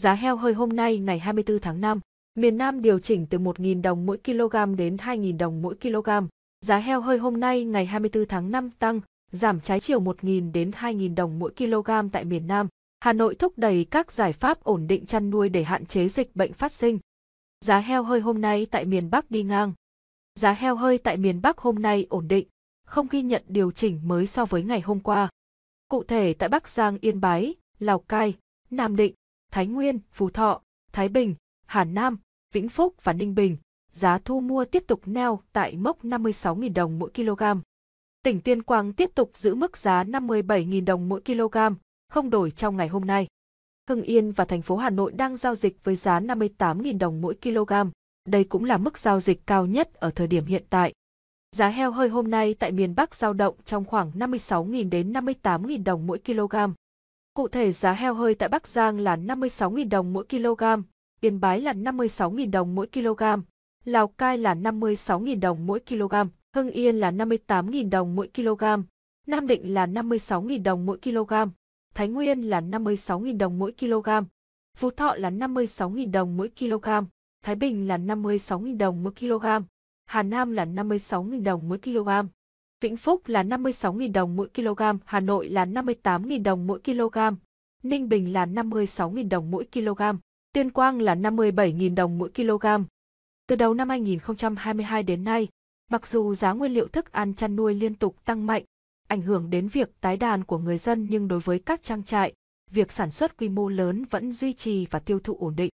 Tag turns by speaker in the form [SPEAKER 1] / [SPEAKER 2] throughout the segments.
[SPEAKER 1] Giá heo hơi hôm nay ngày 24 tháng 5, miền Nam điều chỉnh từ 1.000 đồng mỗi kg đến 2.000 đồng mỗi kg. Giá heo hơi hôm nay ngày 24 tháng 5 tăng, giảm trái chiều 1.000 đến 2.000 đồng mỗi kg tại miền Nam. Hà Nội thúc đẩy các giải pháp ổn định chăn nuôi để hạn chế dịch bệnh phát sinh. Giá heo hơi hôm nay tại miền Bắc đi ngang. Giá heo hơi tại miền Bắc hôm nay ổn định, không ghi nhận điều chỉnh mới so với ngày hôm qua. Cụ thể tại Bắc Giang, Yên Bái, Lào Cai, Nam Định, Thái Nguyên, Phú Thọ, Thái Bình, Hà Nam, Vĩnh Phúc và Ninh Bình, giá thu mua tiếp tục neo tại mốc 56.000 đồng mỗi kg. Tỉnh Tuyên Quang tiếp tục giữ mức giá 57.000 đồng mỗi kg, không đổi trong ngày hôm nay. Hưng Yên và thành phố Hà Nội đang giao dịch với giá 58.000 đồng mỗi kg. Đây cũng là mức giao dịch cao nhất ở thời điểm hiện tại. Giá heo hơi hôm nay tại miền Bắc giao động trong khoảng 56.000 đến 58.000 đồng mỗi kg. Cụ thể giá heo hơi tại Bắc Giang là 56.000 đồng mỗi kg, Yên Bái là 56.000 đồng mỗi kg, Lào Cai là 56.000 đồng mỗi kg, Hưng Yên là 58.000 đồng mỗi kg, Nam Định là 56.000 đồng mỗi kg, Thái Nguyên là 56.000 đồng mỗi kg, Phú Thọ là 56.000 đồng mỗi kg, Thái Bình là 56.000 đồng mỗi kg, Hà Nam là 56.000 đồng mỗi kg. Vĩnh Phúc là 56.000 đồng mỗi kg, Hà Nội là 58.000 đồng mỗi kg, Ninh Bình là 56.000 đồng mỗi kg, Tuyên Quang là 57.000 đồng mỗi kg. Từ đầu năm 2022 đến nay, mặc dù giá nguyên liệu thức ăn chăn nuôi liên tục tăng mạnh, ảnh hưởng đến việc tái đàn của người dân nhưng đối với các trang trại, việc sản xuất quy mô lớn vẫn duy trì và tiêu thụ ổn định.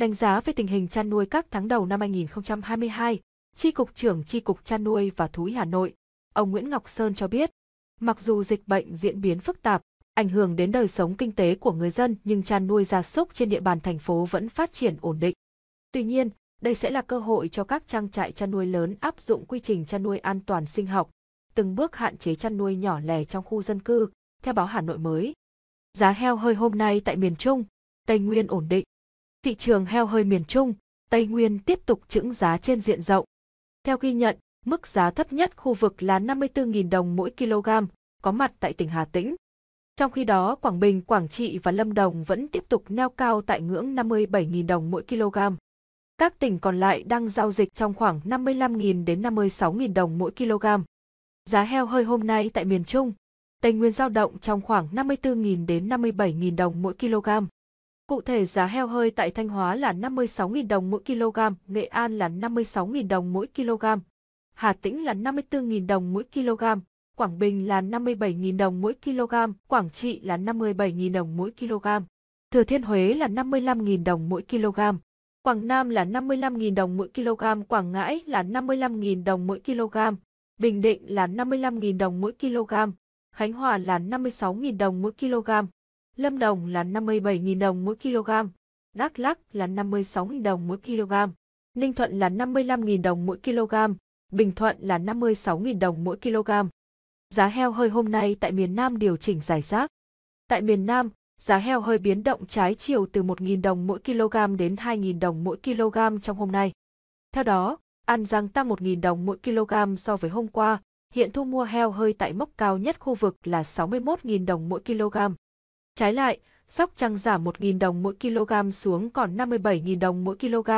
[SPEAKER 1] Đánh giá về tình hình chăn nuôi các tháng đầu năm 2022, tri cục trưởng tri cục chăn nuôi và thú y Hà Nội, ông Nguyễn Ngọc Sơn cho biết. Mặc dù dịch bệnh diễn biến phức tạp, ảnh hưởng đến đời sống kinh tế của người dân nhưng chăn nuôi gia súc trên địa bàn thành phố vẫn phát triển ổn định. Tuy nhiên, đây sẽ là cơ hội cho các trang trại chăn nuôi lớn áp dụng quy trình chăn nuôi an toàn sinh học, từng bước hạn chế chăn nuôi nhỏ lẻ trong khu dân cư, theo báo Hà Nội mới. Giá heo hơi hôm nay tại miền Trung, Tây Nguyên ổn định. Thị trường heo hơi miền Trung, Tây Nguyên tiếp tục chững giá trên diện rộng. Theo ghi nhận, Mức giá thấp nhất khu vực là 54.000 đồng mỗi kg, có mặt tại tỉnh Hà Tĩnh. Trong khi đó, Quảng Bình, Quảng Trị và Lâm Đồng vẫn tiếp tục neo cao tại ngưỡng 57.000 đồng mỗi kg. Các tỉnh còn lại đang giao dịch trong khoảng 55.000 đến 56.000 đồng mỗi kg. Giá heo hơi hôm nay tại miền Trung, Tây Nguyên giao động trong khoảng 54.000 đến 57.000 đồng mỗi kg. Cụ thể giá heo hơi tại Thanh Hóa là 56.000 đồng mỗi kg, Nghệ An là 56.000 đồng mỗi kg, Hà Tĩnh là 54.000 đồng mỗi kg, Quảng Bình là 57.000 đồng mỗi kg, Quảng Trị là 57.000 đồng mỗi kg. Thừa Thiên Huế là 55.000 đồng mỗi kg. Quảng Nam là 55.000 đồng mỗi kg, Quảng Ngãi là 55.000 đồng mỗi kg, Bình Định là 55.000 đồng mỗi kg, Khánh Hòa là 56.000 đồng mỗi kg, Lâm Đồng là 57.000 đồng mỗi kg, Đắk Lắk là 56.000 đồng mỗi kg, Ninh Thuận là 55.000 đồng mỗi kg, Bình Thuận là 56.000 đồng mỗi kg. Giá heo hơi hôm nay tại miền Nam điều chỉnh giải rác. Tại miền Nam, giá heo hơi biến động trái chiều từ 1.000 đồng mỗi kg đến 2.000 đồng mỗi kg trong hôm nay. Theo đó, An Giang tăng 1.000 đồng mỗi kg so với hôm qua, hiện thu mua heo hơi tại mốc cao nhất khu vực là 61.000 đồng mỗi kg. Trái lại, Sóc Trăng giảm 1.000 đồng mỗi kg xuống còn 57.000 đồng mỗi kg,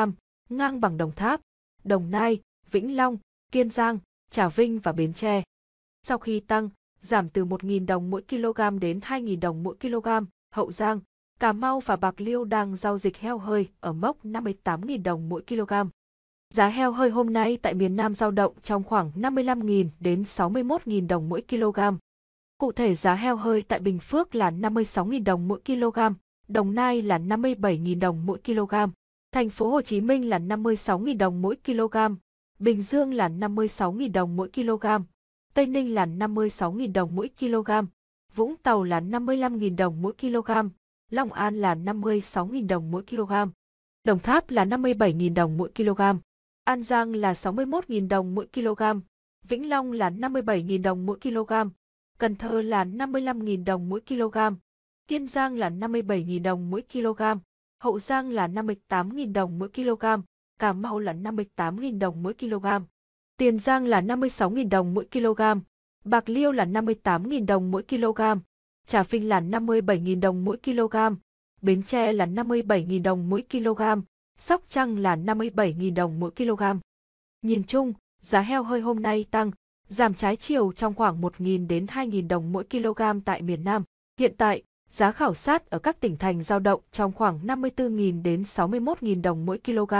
[SPEAKER 1] ngang bằng Đồng Tháp, Đồng Nai, Vĩnh Long, Kiên Giang, Trà Vinh và Bến Tre. Sau khi tăng, giảm từ 1.000 đồng mỗi kg đến 2.000 đồng mỗi kg, Hậu Giang, Cà Mau và Bạc Liêu đang giao dịch heo hơi ở mốc 58.000 đồng mỗi kg. Giá heo hơi hôm nay tại miền Nam giao động trong khoảng 55.000 đến 61.000 đồng mỗi kg. Cụ thể giá heo hơi tại Bình Phước là 56.000 đồng mỗi kg, Đồng Nai là 57.000 đồng mỗi kg, thành phố Hồ Chí Minh là 56.000 đồng mỗi kg, Bình Dương là 56.000 đồng mỗi kg, Tây Ninh là 56.000 đồng mỗi kg, Vũng Tàu là 55.000 đồng mỗi kg, Long An là 56.000 đồng mỗi kg, Đồng Tháp là 57.000 đồng mỗi kg, An Giang là 61.000 đồng mỗi kg, Vĩnh Long là 57.000 đồng mỗi kg, Cần Thơ là 55.000 đồng mỗi kg, Kiên Giang là 57.000 đồng mỗi kg, Hậu Giang là 58.000 đồng mỗi kg, Cà Mau là 58.000 đồng mỗi kg, Tiền Giang là 56.000 đồng mỗi kg, Bạc Liêu là 58.000 đồng mỗi kg, Trà Vinh là 57.000 đồng mỗi kg, Bến Tre là 57.000 đồng mỗi kg, Sóc Trăng là 57.000 đồng mỗi kg. Nhìn chung, giá heo hơi hôm nay tăng, giảm trái chiều trong khoảng 1.000 đến 2.000 đồng mỗi kg tại miền Nam. Hiện tại, giá khảo sát ở các tỉnh thành giao động trong khoảng 54.000 đến 61.000 đồng mỗi kg.